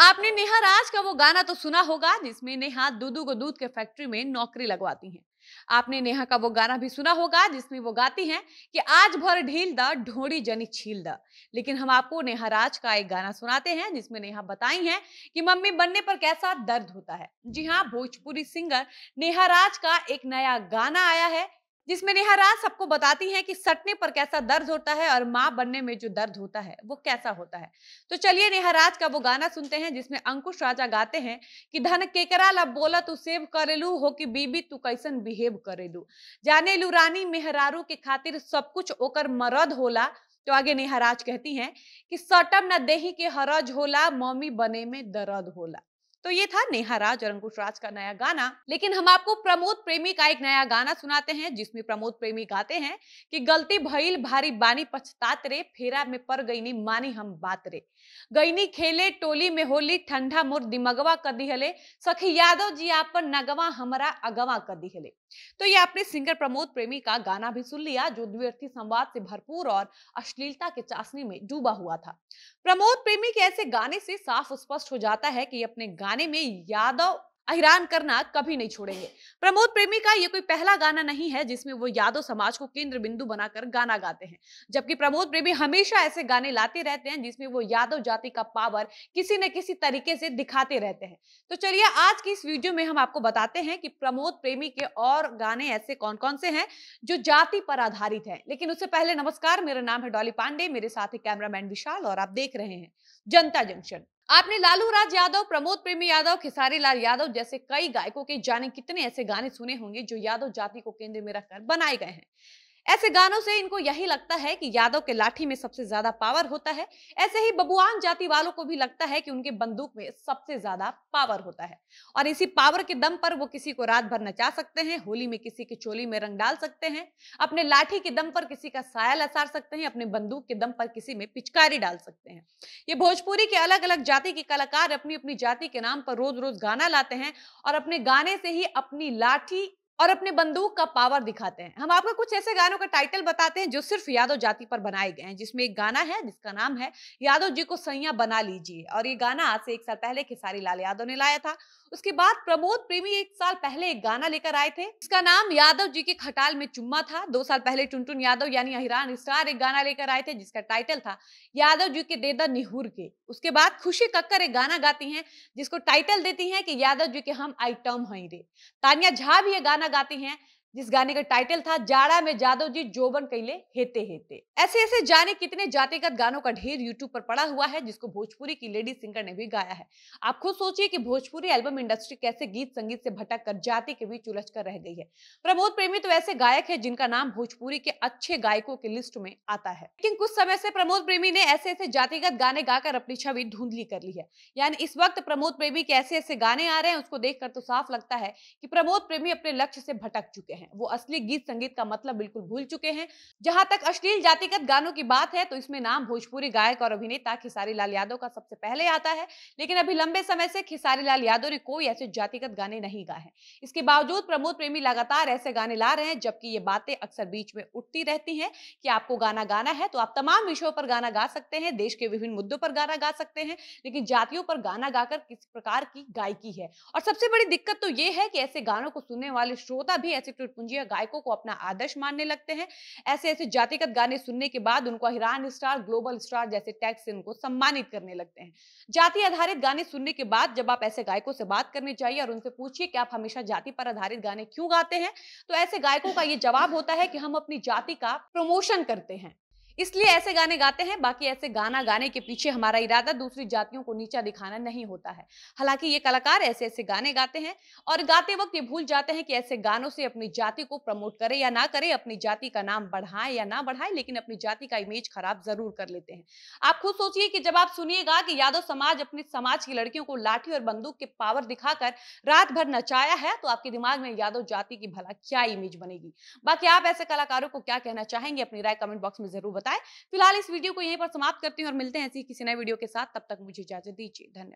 आपने नेहा राज का वो गाना तो सुना होगा जिसमें नेहा दूधू को दूध के फैक्ट्री में नौकरी लगवाती हैं आपने नेहा का वो गाना भी सुना होगा जिसमें वो गाती हैं कि आज भर ढील द ढोड़ी जनी छील द लेकिन हम आपको नेहा राज का एक गाना सुनाते हैं जिसमें नेहा बताई हैं कि मम्मी बनने पर कैसा दर्द होता है जी हाँ भोजपुरी सिंगर नेहा राज का एक नया गाना आया है जिसमें नेहा राज सबको बताती हैं कि सटने पर कैसा दर्द होता है और माँ बनने में जो दर्द होता है वो कैसा होता है तो चलिए नेहा राज का वो गाना सुनते हैं जिसमें अंकुश राजा गाते हैं कि धन केकरा ला बोला तू सेव करेलू हो कि बीबी तू कैसन बिहेव करेलू जाने लू रानी मेहरारू के खातिर सब कुछ ओकर मरद होला तो आगे नेहा राज कहती हैं कि सटम न देही के हरज होला मम्मी बने में दर्द होला तो ये था नेहा राज और अंकुश राज का नया गाना लेकिन हम आपको प्रमोद प्रेमी का एक नया गाना सुनाते हैं जिसमें प्रमोद प्रेमी गाते हैं कि गलती भइल भारी बानी पछतात रे फेरा में पर गईनी मानी हम बात रे गईनी खेले टोली में होली ठंडा मोर दिमगवा कदी हले सखी यादव जी पर नगवा हमारा अगवा कदी हले तो ये आपने सिंगर प्रमोद प्रेमी का गाना भी सुन लिया जो द्व्यर्थी संवाद से भरपूर और अश्लीलता के चाशनी में डूबा हुआ था प्रमोद प्रेमी के ऐसे गाने से साफ स्पष्ट हो जाता है कि अपने गाने में यादव हैरान करना कभी नहीं छोड़ेंगे प्रमोद प्रेमी का ये कोई पहला गाना नहीं है जिसमें वो यादव समाज को केंद्र बिंदु बनाकर गाना गाते हैं जबकि प्रमोद प्रेमी हमेशा ऐसे गाने लाते रहते हैं जिसमें वो यादव जाति का पावर किसी न किसी तरीके से दिखाते रहते हैं तो चलिए आज की इस वीडियो में हम आपको बताते हैं कि प्रमोद प्रेमी के और गाने ऐसे कौन कौन से हैं जो जाति पर आधारित है लेकिन उससे पहले नमस्कार मेरा नाम है डॉली पांडे मेरे साथ ही कैमरामैन विशाल और आप देख रहे हैं जनता जंक्शन आपने लालू राज यादव प्रमोद प्रेमी यादव खिसारी लाल यादव जैसे कई गायकों के जाने कितने ऐसे गाने सुने होंगे जो यादव जाति को केंद्र में रखकर बनाए गए हैं ऐसे गानों से इनको यही लगता है कि यादव के लाठी में सबसे ज्यादा पावर होता है ऐसे ही बबुआन जाति वालों को भी लगता है कि उनके बंदूक में सबसे ज्यादा पावर होता है और इसी पावर के दम पर वो किसी को रात भर नचा सकते हैं होली में किसी की चोली में रंग डाल सकते हैं अपने लाठी के दम पर किसी का साया लसार सकते हैं अपने बंदूक के दम पर किसी में पिचकारी डाल सकते हैं ये भोजपुरी के अलग अलग जाति के कलाकार अपनी अपनी जाति के नाम पर रोज रोज गाना लाते हैं और अपने गाने से ही अपनी लाठी और अपने बंदूक का पावर दिखाते हैं हम आपको कुछ ऐसे गानों का टाइटल बताते हैं जो सिर्फ यादव जाति पर बनाए गए हैं जिसमें एक गाना है जिसका नाम है यादव जी को सैया बना लीजिए और ये गाना आज से एक साल पहले खेसारी लाल यादव ने लाया था उसके बाद प्रमोद प्रेमी एक साल पहले एक गाना लेकर आए थे इसका नाम यादव जी के खटाल में चुम्मा था दो साल पहले टुनटुन यादव यानी अहिरान स्टार एक गाना लेकर आए थे जिसका टाइटल था यादव जी के देदा निहूर के उसके बाद खुशी कक्कर एक गाना गाती है जिसको टाइटल देती है कि यादव जी के हम आइटम हई रे तानिया झा भी ये गाना लगाते हैं जिस गाने का टाइटल था जाड़ा में जादव जी जोबन कैले हेते हेते ऐसे ऐसे जाने कितने जातिगत गानों का ढेर यूट्यूब पर पड़ा हुआ है जिसको भोजपुरी की लेडी सिंगर ने भी गाया है आप खुद सोचिए कि भोजपुरी एल्बम इंडस्ट्री कैसे गीत संगीत से भटक कर जाति के बीच उलझ कर रह गई है प्रमोद प्रेमी तो ऐसे गायक है जिनका नाम भोजपुरी के अच्छे गायकों की लिस्ट में आता है लेकिन कुछ समय से प्रमोद प्रेमी ने ऐसे ऐसे जातिगत गाने गाकर अपनी छवि धुंधली कर ली है यानी इस वक्त प्रमोद प्रेमी के ऐसे ऐसे गाने आ रहे हैं उसको देखकर तो साफ लगता है कि प्रमोद प्रेमी अपने लक्ष्य से भटक चुके हैं हैं वो असली गीत संगीत का मतलब बिल्कुल भूल चुके हैं जहां तक अश्लील जातिगत गानों की बात है तो इसमें नाम भोजपुरी गायक और अभिनेता खिसारी लाल यादव का सबसे पहले आता है लेकिन अभी लंबे समय से खिसारी लाल यादव ने कोई ऐसे जातिगत गाने नहीं गाए हैं इसके बावजूद प्रमोद प्रेमी लगातार ऐसे गाने ला रहे हैं जबकि ये बातें अक्सर बीच में उठती रहती है कि आपको गाना गाना है तो आप तमाम विषयों पर गाना गा सकते हैं देश के विभिन्न मुद्दों पर गाना गा सकते हैं लेकिन जातियों पर गाना गाकर किस प्रकार की गायकी है और सबसे बड़ी दिक्कत तो ये है कि ऐसे गानों को सुनने वाले श्रोता भी ऐसे पूंजीय गायकों को अपना आदर्श मानने लगते हैं ऐसे ऐसे जातिगत गाने सुनने के बाद उनको हिरान स्टार ग्लोबल स्टार जैसे टैग से उनको सम्मानित करने लगते हैं जाति आधारित गाने सुनने के बाद जब आप ऐसे गायकों से बात करने चाहिए और उनसे पूछिए कि आप हमेशा जाति पर आधारित गाने क्यों गाते हैं तो ऐसे गायकों का ये जवाब होता है कि हम अपनी जाति का प्रमोशन करते हैं इसलिए ऐसे गाने गाते हैं बाकी ऐसे गाना गाने के पीछे हमारा इरादा दूसरी जातियों को नीचा दिखाना नहीं होता है हालांकि ये कलाकार ऐसे ऐसे गाने गाते हैं और गाते वक्त ये भूल जाते हैं कि ऐसे गानों से अपनी जाति को प्रमोट करे या ना करे अपनी जाति का नाम बढ़ाएं या ना बढ़ाएं लेकिन अपनी जाति का इमेज खराब जरूर कर लेते हैं आप खुद सोचिए कि जब आप सुनिएगा कि यादव समाज अपने समाज की लड़कियों को लाठी और बंदूक के पावर दिखाकर रात भर नचाया है तो आपके दिमाग में यादव जाति की भला क्या इमेज बनेगी बाकी आप ऐसे कलाकारों को क्या कहना चाहेंगे अपनी राय कमेंट बॉक्स में जरूर बताए सकता है फिलहाल इस वीडियो को यहीं पर समाप्त करती हूँ और मिलते हैं ऐसी किसी नए वीडियो के साथ तब तक मुझे इजाजत दीजिए धन्यवाद